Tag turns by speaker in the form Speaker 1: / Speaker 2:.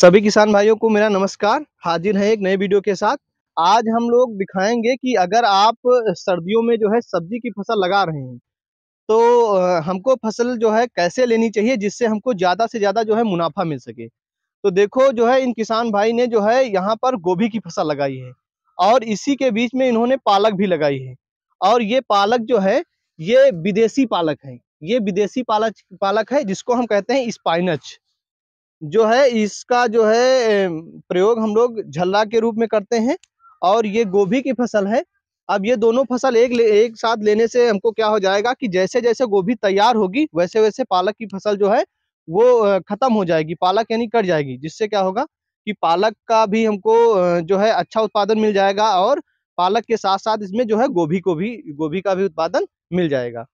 Speaker 1: सभी किसान भाइयों को मेरा नमस्कार हाजिर है एक नए वीडियो के साथ आज हम लोग दिखाएंगे कि अगर आप सर्दियों में जो है सब्जी की फसल लगा रहे हैं तो हमको फसल जो है कैसे लेनी चाहिए जिससे हमको ज़्यादा से ज़्यादा जो है मुनाफा मिल सके तो देखो जो है इन किसान भाई ने जो है यहाँ पर गोभी की फसल लगाई है और इसी के बीच में इन्होंने पालक भी लगाई है और ये पालक जो है ये विदेशी पालक है ये विदेशी पालक पालक है जिसको हम कहते हैं स्पाइनच जो है इसका जो है प्रयोग हम लोग झल्ला के रूप में करते हैं और ये गोभी की फसल है अब ये दोनों फसल एक एक साथ लेने से हमको क्या हो जाएगा कि जैसे जैसे गोभी तैयार होगी वैसे वैसे पालक की फसल जो है वो खत्म हो जाएगी पालक यानी कट जाएगी जिससे क्या होगा कि पालक का भी हमको जो है अच्छा उत्पादन मिल जाएगा और पालक के साथ साथ इसमें जो है गोभी को भी गोभी का भी उत्पादन मिल जाएगा